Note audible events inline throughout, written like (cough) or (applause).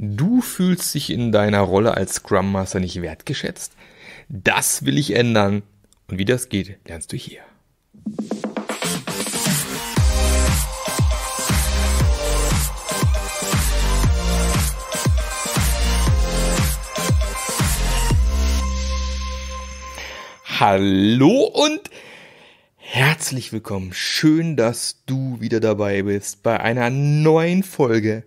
Du fühlst dich in deiner Rolle als Scrum Master nicht wertgeschätzt? Das will ich ändern. Und wie das geht, lernst du hier. Hallo und herzlich willkommen. Schön, dass du wieder dabei bist bei einer neuen Folge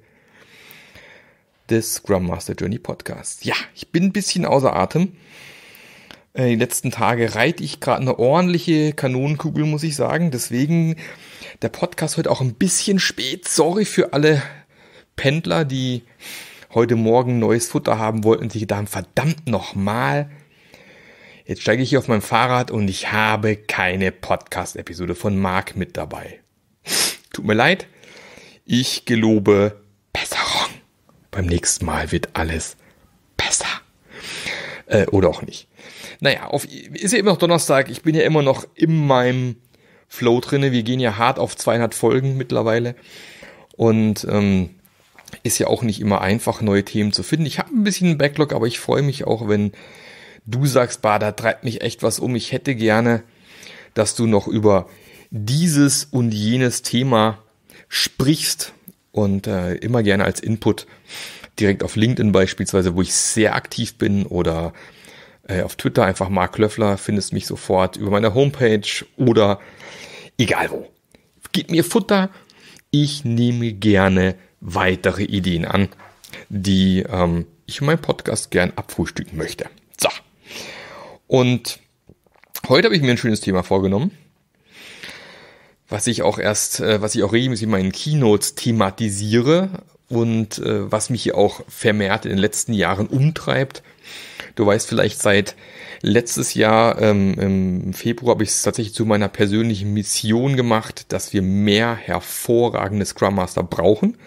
des Scrum Master Journey Podcasts. Ja, ich bin ein bisschen außer Atem. Äh, die letzten Tage reite ich gerade eine ordentliche Kanonenkugel, muss ich sagen. Deswegen der Podcast heute auch ein bisschen spät. Sorry für alle Pendler, die heute Morgen neues Futter haben wollten und sich gedacht haben, verdammt nochmal, jetzt steige ich hier auf mein Fahrrad und ich habe keine Podcast-Episode von Marc mit dabei. Tut mir leid, ich gelobe beim nächsten Mal wird alles besser. Äh, oder auch nicht. Naja, auf, ist ja immer noch Donnerstag. Ich bin ja immer noch in meinem Flow drinne. Wir gehen ja hart auf 200 Folgen mittlerweile. Und ähm, ist ja auch nicht immer einfach, neue Themen zu finden. Ich habe ein bisschen einen Backlog, aber ich freue mich auch, wenn du sagst, bah, da treibt mich echt was um. Ich hätte gerne, dass du noch über dieses und jenes Thema sprichst und äh, immer gerne als Input direkt auf LinkedIn beispielsweise, wo ich sehr aktiv bin oder äh, auf Twitter einfach Mark Löffler, findest mich sofort über meine Homepage oder egal wo. Gib mir Futter, ich nehme gerne weitere Ideen an, die ähm, ich in meinem Podcast gern abfrühstücken möchte. So. Und heute habe ich mir ein schönes Thema vorgenommen was ich auch erst, äh, was ich auch regelmäßig in meinen Keynotes thematisiere und äh, was mich hier auch vermehrt in den letzten Jahren umtreibt. Du weißt vielleicht seit letztes Jahr ähm, im Februar habe ich es tatsächlich zu meiner persönlichen Mission gemacht, dass wir mehr hervorragende Scrum Master brauchen.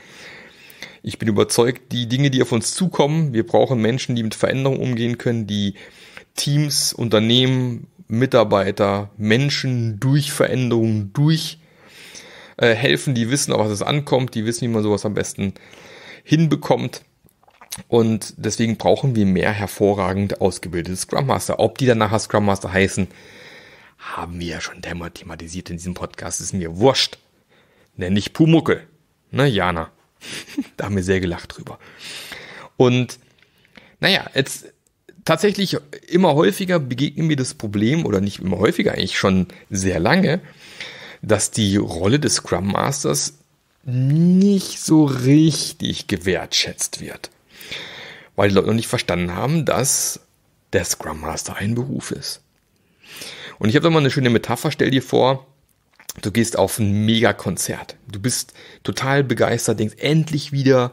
Ich bin überzeugt, die Dinge, die auf uns zukommen, wir brauchen Menschen, die mit Veränderungen umgehen können, die Teams, Unternehmen Mitarbeiter, Menschen durch Veränderungen, durch äh, helfen, die wissen, auf was es ankommt, die wissen, wie man sowas am besten hinbekommt. Und deswegen brauchen wir mehr hervorragend ausgebildete Scrum Master. Ob die dann nachher Scrum Master heißen, haben wir ja schon thematisiert in diesem Podcast. Ist mir wurscht. Nenn ich Pumuckel. Ne, Jana. (laughs) da haben wir sehr gelacht drüber. Und naja, jetzt tatsächlich immer häufiger begegnen wir das Problem, oder nicht immer häufiger, eigentlich schon sehr lange, dass die Rolle des Scrum Masters nicht so richtig gewertschätzt wird. Weil die Leute noch nicht verstanden haben, dass der Scrum Master ein Beruf ist. Und ich habe da mal eine schöne Metapher. Stell dir vor, du gehst auf ein Megakonzert. Du bist total begeistert, denkst endlich wieder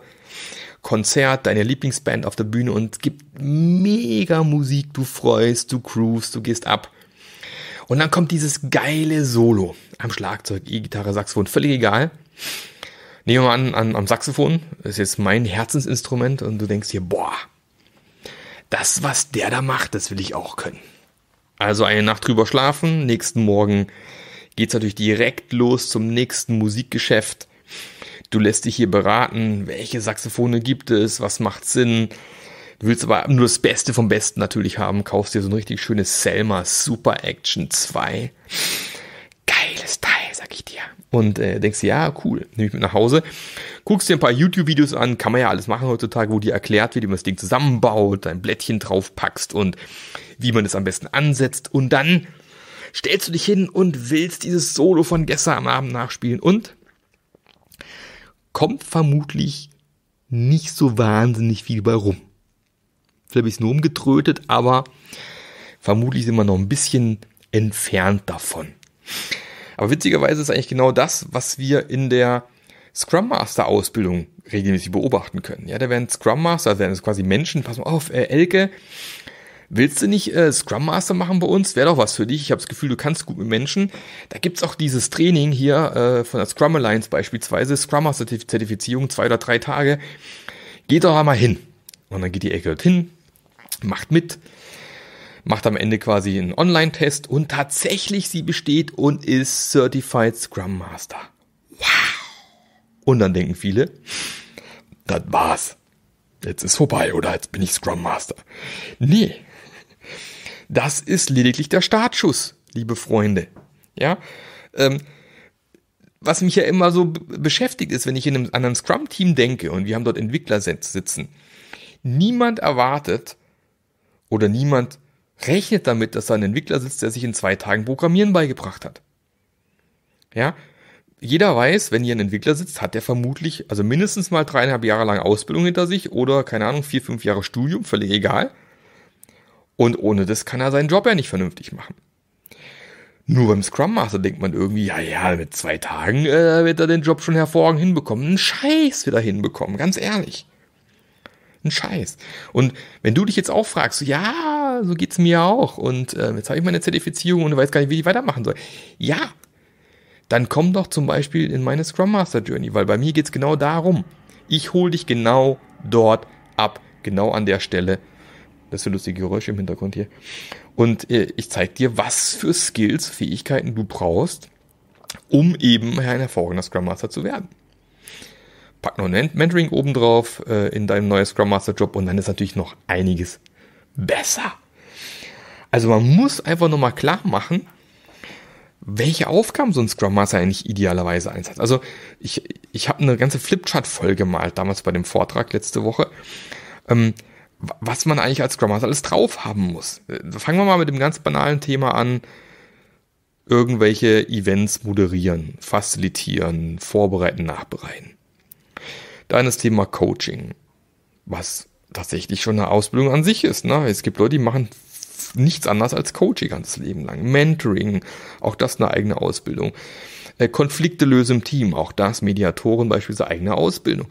Konzert, deine Lieblingsband auf der Bühne und es gibt mega Musik, du freust, du groovst, du gehst ab. Und dann kommt dieses geile Solo am Schlagzeug, E-Gitarre, Saxophon, völlig egal. Nehmen wir mal an, an, am Saxophon, das ist jetzt mein Herzensinstrument und du denkst dir, boah, das, was der da macht, das will ich auch können. Also eine Nacht drüber schlafen, nächsten Morgen geht's natürlich direkt los zum nächsten Musikgeschäft Du lässt dich hier beraten, welche Saxophone gibt es, was macht Sinn. Du willst aber nur das Beste vom Besten natürlich haben, kaufst dir so ein richtig schönes Selma Super Action 2. Geiles Teil, sag ich dir. Und äh, denkst dir, ja, cool, nehme ich mit nach Hause. Guckst dir ein paar YouTube-Videos an, kann man ja alles machen heutzutage, wo dir erklärt wird, wie man das Ding zusammenbaut, dein Blättchen draufpackst und wie man es am besten ansetzt. Und dann stellst du dich hin und willst dieses Solo von gestern am Abend nachspielen und kommt vermutlich nicht so wahnsinnig viel bei rum. Vielleicht ist nur umgetrötet, aber vermutlich sind wir noch ein bisschen entfernt davon. Aber witzigerweise ist eigentlich genau das, was wir in der Scrum Master Ausbildung regelmäßig beobachten können. Ja, da werden Scrum Master, also quasi Menschen, pass mal auf, äh, Elke, willst du nicht äh, Scrum Master machen bei uns? Wäre doch was für dich. Ich habe das Gefühl, du kannst gut mit Menschen. Da gibt's auch dieses Training hier äh, von der Scrum Alliance beispielsweise, Scrum Master Zertifizierung, zwei oder drei Tage. Geht doch einmal hin. Und dann geht die Ecke hin, macht mit, macht am Ende quasi einen Online-Test und tatsächlich sie besteht und ist Certified Scrum Master. Wow! Und dann denken viele, das war's. Jetzt ist vorbei, oder? Jetzt bin ich Scrum Master. Nee, das ist lediglich der Startschuss, liebe Freunde. Ja, ähm, was mich ja immer so beschäftigt ist, wenn ich in einem, an Scrum-Team denke und wir haben dort Entwickler sitzen. Niemand erwartet oder niemand rechnet damit, dass da ein Entwickler sitzt, der sich in zwei Tagen Programmieren beigebracht hat. Ja, jeder weiß, wenn hier ein Entwickler sitzt, hat der vermutlich also mindestens mal dreieinhalb Jahre lang Ausbildung hinter sich oder keine Ahnung, vier, fünf Jahre Studium, völlig egal. Und ohne das kann er seinen Job ja nicht vernünftig machen. Nur beim Scrum Master denkt man irgendwie, ja, ja, mit zwei Tagen äh, wird er den Job schon hervorragend hinbekommen. Einen Scheiß wird er hinbekommen, ganz ehrlich. Ein Scheiß. Und wenn du dich jetzt auch fragst, ja, so geht es mir auch und äh, jetzt habe ich meine Zertifizierung und weiß gar nicht, wie ich weitermachen soll. Ja, dann komm doch zum Beispiel in meine Scrum Master Journey, weil bei mir geht es genau darum. Ich hole dich genau dort ab, genau an der Stelle, das ist ja lustige Geräusche im Hintergrund hier. Und äh, ich zeige dir, was für Skills, Fähigkeiten du brauchst, um eben ein hervorragender Scrum Master zu werden. Pack noch ein Mentoring obendrauf äh, in deinem neuen Scrum Master Job und dann ist natürlich noch einiges besser. Also man muss einfach nochmal klar machen, welche Aufgaben so ein Scrum Master eigentlich idealerweise einsetzt. Also ich, ich habe eine ganze Flipchart voll gemalt, damals bei dem Vortrag letzte Woche. Ähm, was man eigentlich als Scrum Master alles drauf haben muss. Fangen wir mal mit dem ganz banalen Thema an. Irgendwelche Events moderieren, facilitieren, vorbereiten, nachbereiten. Dann das Thema Coaching, was tatsächlich schon eine Ausbildung an sich ist. Ne? Es gibt Leute, die machen nichts anderes als Coaching ganzes Leben lang. Mentoring, auch das eine eigene Ausbildung. Äh, Konflikte löse im Team, auch das Mediatoren beispielsweise eigene Ausbildung.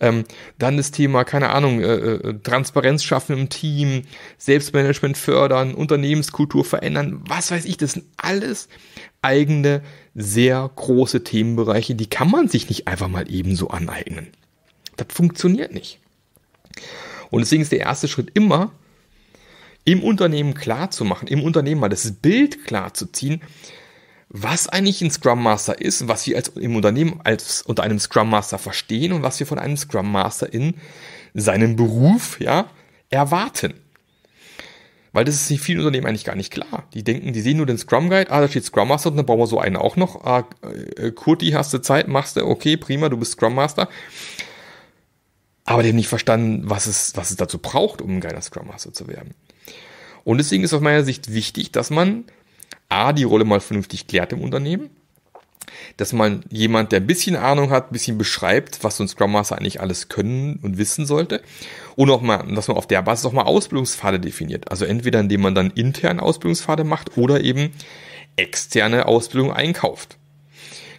Ähm, dann das Thema, keine Ahnung, äh, äh, Transparenz schaffen im Team, Selbstmanagement fördern, Unternehmenskultur verändern, was weiß ich, das sind alles eigene, sehr große Themenbereiche, die kann man sich nicht einfach mal ebenso aneignen. Das funktioniert nicht. Und deswegen ist der erste Schritt immer, im Unternehmen klar zu machen, im Unternehmen mal das Bild klar zu ziehen, was eigentlich ein Scrum Master ist, was wir als, im Unternehmen als unter einem Scrum Master verstehen und was wir von einem Scrum Master in seinem Beruf ja, erwarten. Weil das ist in vielen Unternehmen eigentlich gar nicht klar. Die denken, die sehen nur den Scrum Guide, ah, da steht Scrum Master, und dann brauchen wir so einen auch noch. Ah, äh, äh, Kurti, hast du Zeit, machst du, okay, prima, du bist Scrum Master. Aber die haben nicht verstanden, was es, was es dazu braucht, um ein geiler Scrum Master zu werden. Und deswegen ist aus meiner Sicht wichtig, dass man A, die Rolle mal vernünftig klärt im Unternehmen, dass man jemand, der ein bisschen Ahnung hat, ein bisschen beschreibt, was so ein Scrum Master eigentlich alles können und wissen sollte. Und auch mal, dass man auf der Basis auch mal Ausbildungspfade definiert. Also entweder indem man dann intern Ausbildungspfade macht oder eben externe Ausbildung einkauft.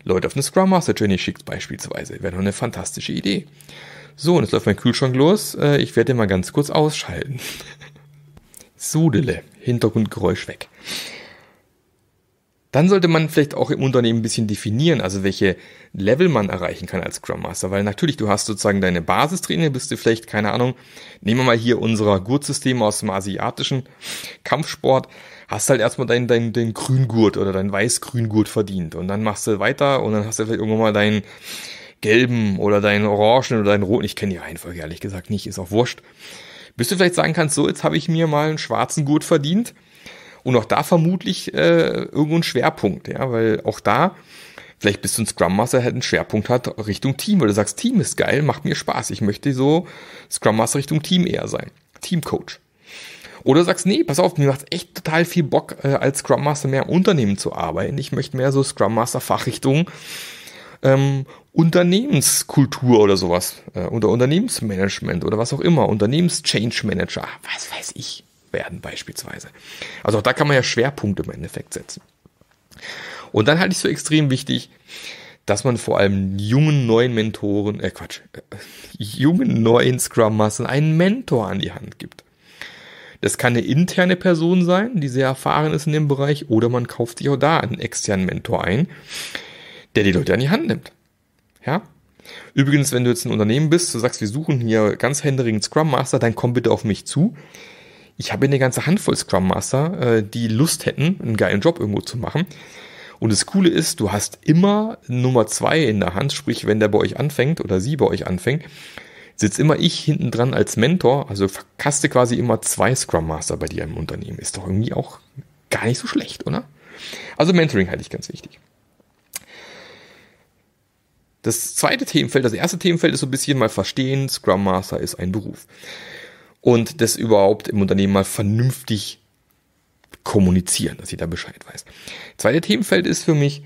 Leute auf eine Scrum Master Journey schickt beispielsweise. Wäre doch eine fantastische Idee. So, und jetzt läuft mein Kühlschrank los. Äh, ich werde den mal ganz kurz ausschalten. (laughs) Sudele, Hintergrundgeräusch weg. Dann sollte man vielleicht auch im Unternehmen ein bisschen definieren, also welche Level man erreichen kann als Scrum Master, weil natürlich du hast sozusagen deine Basistrainer, bist du vielleicht, keine Ahnung, nehmen wir mal hier unser Gurtsystem aus dem asiatischen Kampfsport, hast halt erstmal deinen dein, dein Grüngurt oder deinen Weiß-Grüngurt verdient und dann machst du weiter und dann hast du vielleicht irgendwann mal deinen gelben oder deinen orangen oder deinen roten, ich kenne die Reihenfolge ehrlich gesagt nicht, ist auch wurscht. bist du vielleicht sagen kannst, so jetzt habe ich mir mal einen schwarzen Gurt verdient, und auch da vermutlich äh, irgendwo ein Schwerpunkt, ja, weil auch da vielleicht bist du ein Scrum Master, der halt einen Schwerpunkt hat Richtung Team, weil du sagst, Team ist geil, macht mir Spaß, ich möchte so Scrum Master Richtung Team eher sein, Team Coach. Oder du sagst, nee, pass auf, mir macht echt total viel Bock, äh, als Scrum Master mehr im Unternehmen zu arbeiten. Ich möchte mehr so Scrum Master Fachrichtung ähm, Unternehmenskultur oder sowas äh, oder Unternehmensmanagement oder was auch immer, Unternehmenschange Manager, was weiß ich werden beispielsweise. Also auch da kann man ja Schwerpunkte im Endeffekt setzen. Und dann halte ich es für extrem wichtig, dass man vor allem jungen neuen Mentoren, äh Quatsch, äh, jungen neuen Scrum Mastern einen Mentor an die Hand gibt. Das kann eine interne Person sein, die sehr erfahren ist in dem Bereich, oder man kauft sich auch da einen externen Mentor ein, der die Leute an die Hand nimmt. Ja? Übrigens, wenn du jetzt ein Unternehmen bist, du sagst, wir suchen hier ganz händeringend Scrum Master, dann komm bitte auf mich zu. Ich habe eine ganze Handvoll Scrum Master, äh, die Lust hätten, einen geilen Job irgendwo zu machen. Und das Coole ist, du hast immer Nummer zwei in der Hand, sprich, wenn der bei euch anfängt oder sie bei euch anfängt, sitzt immer ich hinten dran als Mentor, also verkaste quasi immer zwei Scrum Master bei dir im Unternehmen. Ist doch irgendwie auch gar nicht so schlecht, oder? Also Mentoring halte ich ganz wichtig. Das zweite Themenfeld, das erste Themenfeld ist so ein bisschen mal verstehen, Scrum Master ist ein Beruf und das überhaupt im Unternehmen mal vernünftig kommunizieren, dass jeder Bescheid weiß. Zweite Themenfeld ist für mich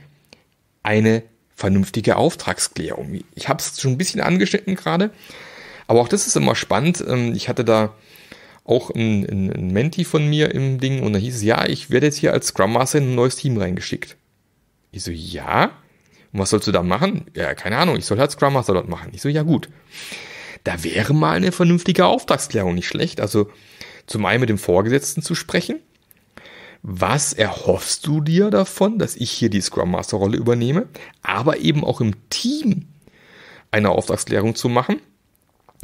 eine vernünftige Auftragsklärung. Ich habe es schon ein bisschen angeschnitten gerade, aber auch das ist immer spannend. Ähm, ich hatte da auch ein, ein, ein Menti von mir im Ding und da hieß es, ja, ich werde jetzt hier als Scrum Master in ein neues Team reingeschickt. Ich so, ja? Und was sollst du da machen? Ja, keine Ahnung, ich soll halt Scrum Master dort machen. Ich so, ja gut. Da wäre mal eine vernünftige Auftragsklärung nicht schlecht. Also zum einen mit dem Vorgesetzten zu sprechen. Was erhoffst du dir davon, dass ich hier die Scrum Master Rolle übernehme, aber eben auch im Team eine Auftragsklärung zu machen?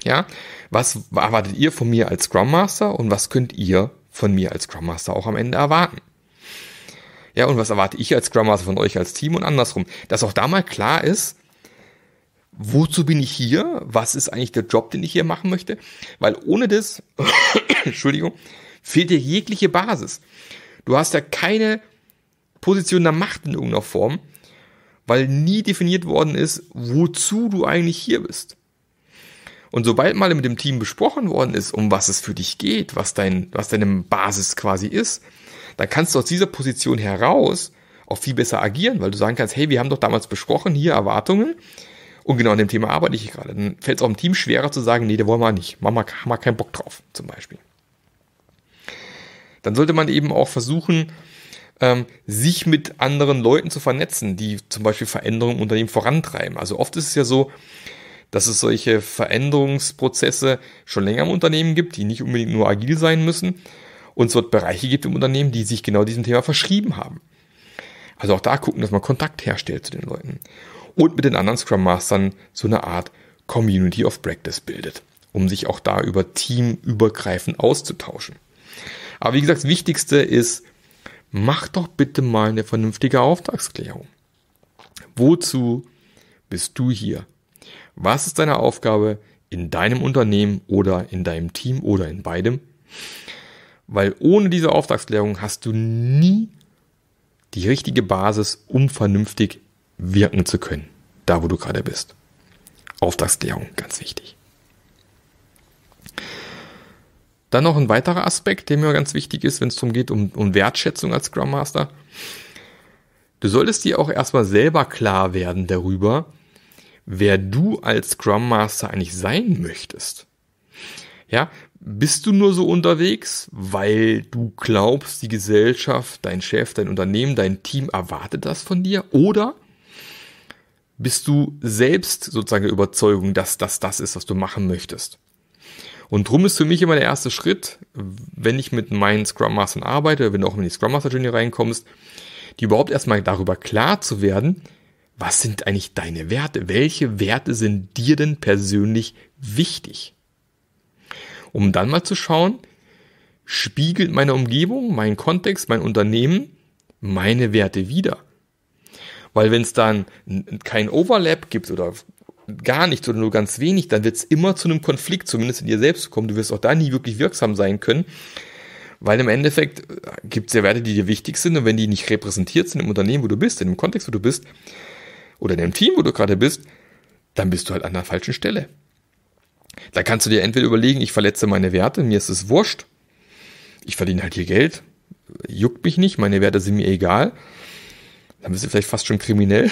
Ja, was erwartet ihr von mir als Scrum Master und was könnt ihr von mir als Scrum Master auch am Ende erwarten? Ja, und was erwarte ich als Scrum Master von euch als Team und andersrum? Dass auch da mal klar ist, wozu bin ich hier? Was ist eigentlich der Job, den ich hier machen möchte? Weil ohne das, (coughs) Entschuldigung, fehlt dir jegliche Basis. Du hast ja keine Position der Macht in irgendeiner Form, weil nie definiert worden ist, wozu du eigentlich hier bist. Und sobald mal mit dem Team besprochen worden ist, um was es für dich geht, was dein, was deine Basis quasi ist, dann kannst du aus dieser Position heraus auch viel besser agieren, weil du sagen kannst, hey, wir haben doch damals besprochen, hier Erwartungen, und genau an dem Thema arbeite ich gerade. Dann fällt es auch dem Team schwerer zu sagen, nee, da wollen wir nicht. Mama, haben wir keinen Bock drauf, zum Beispiel. Dann sollte man eben auch versuchen, ähm, sich mit anderen Leuten zu vernetzen, die zum Beispiel Veränderungen im Unternehmen vorantreiben. Also oft ist es ja so, dass es solche Veränderungsprozesse schon länger im Unternehmen gibt, die nicht unbedingt nur agil sein müssen. Und es wird Bereiche gibt im Unternehmen, die sich genau diesem Thema verschrieben haben. Also auch da gucken, dass man Kontakt herstellt zu den Leuten und mit den anderen Scrum Mastern so eine Art Community of Practice bildet, um sich auch da über Team übergreifend auszutauschen. Aber wie gesagt, das Wichtigste ist, mach doch bitte mal eine vernünftige Auftragsklärung. Wozu bist du hier? Was ist deine Aufgabe in deinem Unternehmen oder in deinem Team oder in beidem? Weil ohne diese Auftragsklärung hast du nie die richtige Basis, um vernünftig wirken zu können, da wo du gerade bist. Auftragsklärung, ganz wichtig. Dann noch ein weiterer Aspekt, der mir ganz wichtig ist, wenn es darum geht, um, um Wertschätzung als Scrum Master. Du solltest dir auch erstmal selber klar werden darüber, wer du als Scrum Master eigentlich sein möchtest. Ja, bist du nur so unterwegs, weil du glaubst, die Gesellschaft, dein Chef, dein Unternehmen, dein Team erwartet das von dir? Oder bist du selbst sozusagen der Überzeugung, dass das das ist, was du machen möchtest. Und drum ist für mich immer der erste Schritt, wenn ich mit meinen Scrum Mastern arbeite, wenn du auch in die Scrum Master Journey reinkommst, die überhaupt erstmal darüber klar zu werden, was sind eigentlich deine Werte? Welche Werte sind dir denn persönlich wichtig? Um dann mal zu schauen, spiegelt meine Umgebung, mein Kontext, mein Unternehmen meine Werte wieder? Weil wenn es dann kein Overlap gibt oder gar nichts oder nur ganz wenig, dann wird es immer zu einem Konflikt, zumindest in dir selbst kommen. Du wirst auch da nie wirklich wirksam sein können. Weil im Endeffekt äh, gibt es ja Werte, die dir wichtig sind und wenn die nicht repräsentiert sind im Unternehmen, wo du bist, in dem Kontext, wo du bist, oder in dem Team, wo du gerade bist, dann bist du halt an der falschen Stelle. Da kannst du dir entweder überlegen, ich verletze meine Werte, mir ist es wurscht, ich verdiene halt hier Geld, juckt mich nicht, meine Werte sind mir egal dann bist du vielleicht fast schon kriminell.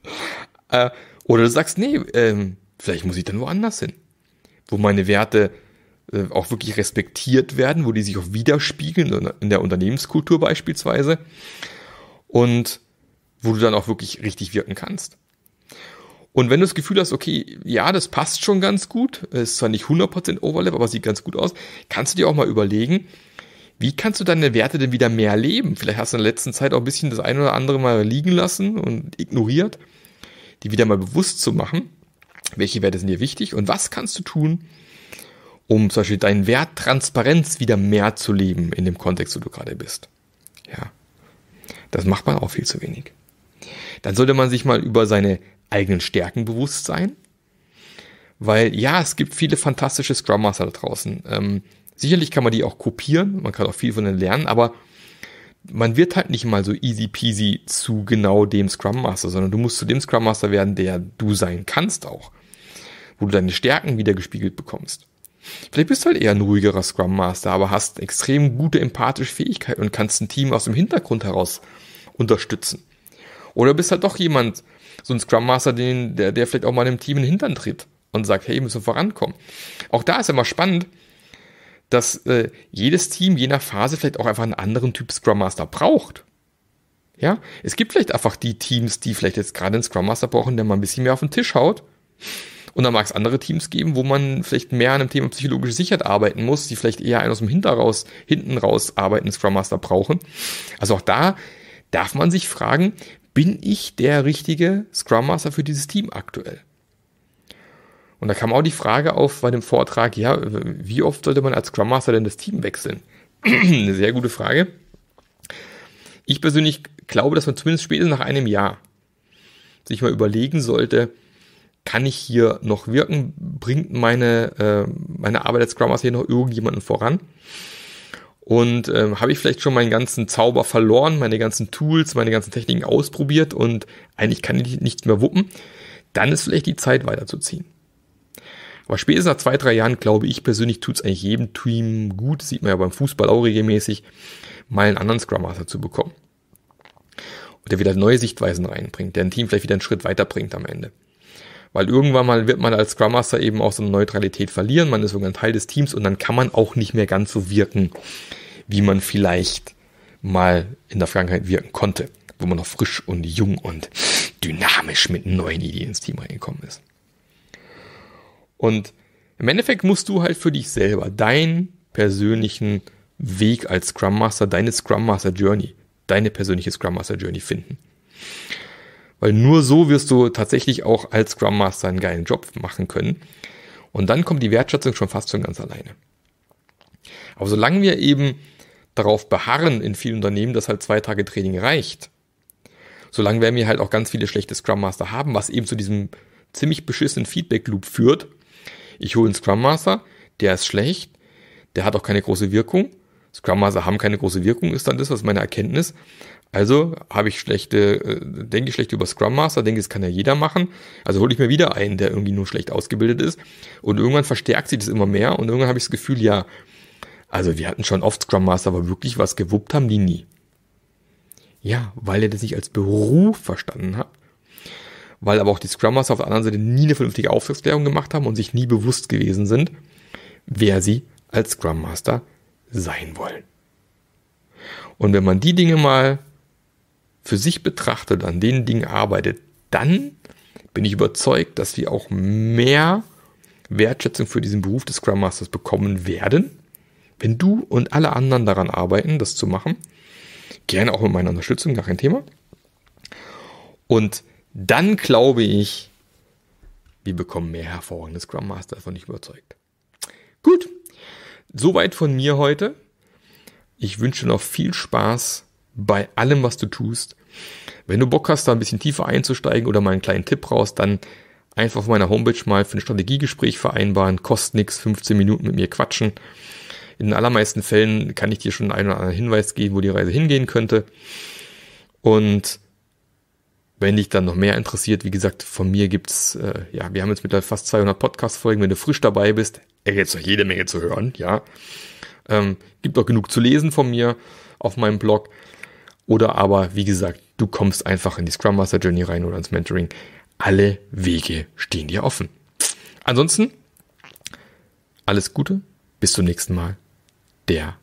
(laughs) äh, oder du sagst, nee, ähm, vielleicht muss ich dann woanders hin. Wo meine Werte äh, auch wirklich respektiert werden, wo die sich auch widerspiegeln, in der Unternehmenskultur beispielsweise. Und wo du dann auch wirklich richtig wirken kannst. Und wenn du das Gefühl hast, okay, ja, das passt schon ganz gut, ist zwar nicht 100% Overlap, aber sieht ganz gut aus, kannst du dir auch mal überlegen, wie kannst du deine Werte denn wieder mehr leben? Vielleicht hast du in der letzten Zeit auch ein bisschen das eine oder andere mal liegen lassen und ignoriert, die wieder mal bewusst zu machen. Welche Werte sind dir wichtig und was kannst du tun, um zum Beispiel deinen Wert Transparenz wieder mehr zu leben in dem Kontext, wo du gerade bist? Ja, das macht man auch viel zu wenig. Dann sollte man sich mal über seine eigenen Stärken bewusst sein. Weil ja, es gibt viele fantastische Scrum Master da draußen. Ähm, Sicherlich kann man die auch kopieren, man kann auch viel von denen lernen, aber man wird halt nicht mal so easy peasy zu genau dem Scrum Master, sondern du musst zu dem Scrum Master werden, der du sein kannst auch. Wo du deine Stärken wieder gespiegelt bekommst. Vielleicht bist du halt eher ein ruhigerer Scrum Master, aber hast extrem gute empathische Fähigkeiten und kannst ein Team aus dem Hintergrund heraus unterstützen. Oder bist halt doch jemand, so ein Scrum Master, den, der, der vielleicht auch mal einem Team in den Hintern tritt und sagt, hey, müssen wir vorankommen. Auch da ist ja mal spannend, dass äh, jedes Team je nach Phase vielleicht auch einfach einen anderen Typ Scrum Master braucht. Ja, es gibt vielleicht einfach die Teams, die vielleicht jetzt gerade einen Scrum Master brauchen, der mal ein bisschen mehr auf den Tisch haut. Und dann mag es andere Teams geben, wo man vielleicht mehr an dem Thema psychologische Sicherheit arbeiten muss, die vielleicht eher einen aus dem Hinter hinten raus arbeitenden Scrum Master brauchen. Also auch da darf man sich fragen, bin ich der richtige Scrum Master für dieses Team aktuell? Und da kam auch die Frage auf bei dem Vortrag, ja, wie oft sollte man als Scrum Master denn das Team wechseln? (clears throat) Eine sehr gute Frage. Ich persönlich glaube, dass man zumindest spätestens nach einem Jahr sich mal überlegen sollte, kann ich hier noch wirken? Bringt meine, äh, meine Arbeit als Scrum Master hier noch irgendjemanden voran? Und ähm, habe ich vielleicht schon meinen ganzen Zauber verloren, meine ganzen Tools, meine ganzen Techniken ausprobiert und eigentlich kann ich nichts mehr wuppen? Dann ist vielleicht die Zeit weiterzuziehen. Aber spätestens nach zwei, drei Jahren, glaube ich persönlich, tut es eigentlich jedem Team gut, sieht man ja beim Fußball auch regelmäßig, mal einen anderen Scrum Master zu bekommen. Und der wieder neue Sichtweisen reinbringt, der ein Team vielleicht wieder einen Schritt weiterbringt am Ende. Weil irgendwann mal wird man als Scrum Master eben auch so eine Neutralität verlieren, man ist sogar ein Teil des Teams und dann kann man auch nicht mehr ganz so wirken, wie man vielleicht mal in der Vergangenheit wirken konnte, wo man noch frisch und jung und dynamisch mit neuen Ideen ins Team reingekommen ist. Und im Endeffekt musst du halt für dich selber deinen persönlichen Weg als Scrum Master, deine Scrum Master Journey, deine persönliche Scrum Master Journey finden. Weil nur so wirst du tatsächlich auch als Scrum Master einen geilen Job machen können. Und dann kommt die Wertschätzung schon fast von ganz alleine. Aber solange wir eben darauf beharren in vielen Unternehmen, dass halt zwei Tage Training reicht, solange werden wir halt auch ganz viele schlechte Scrum Master haben, was eben zu diesem ziemlich beschissenen Feedback Loop führt, ich hole einen Scrum Master, der ist schlecht, der hat auch keine große Wirkung. Scrum Master haben keine große Wirkung, ist dann das, was meine Erkenntnis. Also habe ich schlechte, äh, denke ich schlecht über Scrum Master, denke, das kann ja jeder machen. Also hole ich mir wieder einen, der irgendwie nur schlecht ausgebildet ist. Und irgendwann verstärkt sich das immer mehr und irgendwann habe ich das Gefühl, ja, also wir hatten schon oft Scrum Master, aber wirklich was gewuppt haben die nie. Ja, weil ihr das nicht als Beruf verstanden habt, weil aber auch die Scrum Master auf der anderen Seite nie eine vernünftige Auftragsklärung gemacht haben und sich nie bewusst gewesen sind, wer sie als Scrum Master sein wollen. Und wenn man die Dinge mal für sich betrachtet, an den Dingen arbeitet, dann bin ich überzeugt, dass wir auch mehr Wertschätzung für diesen Beruf des Scrum Masters bekommen werden, wenn du und alle anderen daran arbeiten, das zu machen. Gerne auch mit meiner Unterstützung, gar kein Thema. Und dann glaube ich, wir bekommen mehr hervorragende Scrum Master, davon ich überzeugt. Gut, soweit von mir heute. Ich wünsche noch viel Spaß bei allem, was du tust. Wenn du Bock hast, da ein bisschen tiefer einzusteigen oder mal einen kleinen Tipp raus, dann einfach auf meiner Homepage mal für ein Strategiegespräch vereinbaren. Kostet nichts, 15 Minuten mit mir quatschen. In den allermeisten Fällen kann ich dir schon einen oder anderen Hinweis geben, wo die Reise hingehen könnte. Und wenn dich dann noch mehr interessiert, wie gesagt, von mir gibt's, äh, ja, wir haben jetzt mittlerweile fast 200 Podcast-Folgen. Wenn du frisch dabei bist, er es noch jede Menge zu hören, ja. Ähm, gibt auch genug zu lesen von mir auf meinem Blog. Oder aber, wie gesagt, du kommst einfach in die Scrum Master Journey rein oder ins Mentoring. Alle Wege stehen dir offen. Ansonsten, alles Gute, bis zum nächsten Mal. Der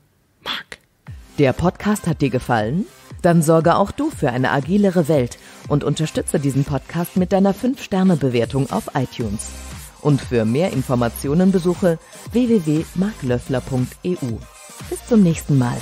Marc. Der Podcast hat dir gefallen? Dann sorge auch du für eine agilere Welt und unterstütze diesen Podcast mit deiner 5-Sterne-Bewertung auf iTunes. Und für mehr Informationen besuche www.marklöffler.eu. Bis zum nächsten Mal.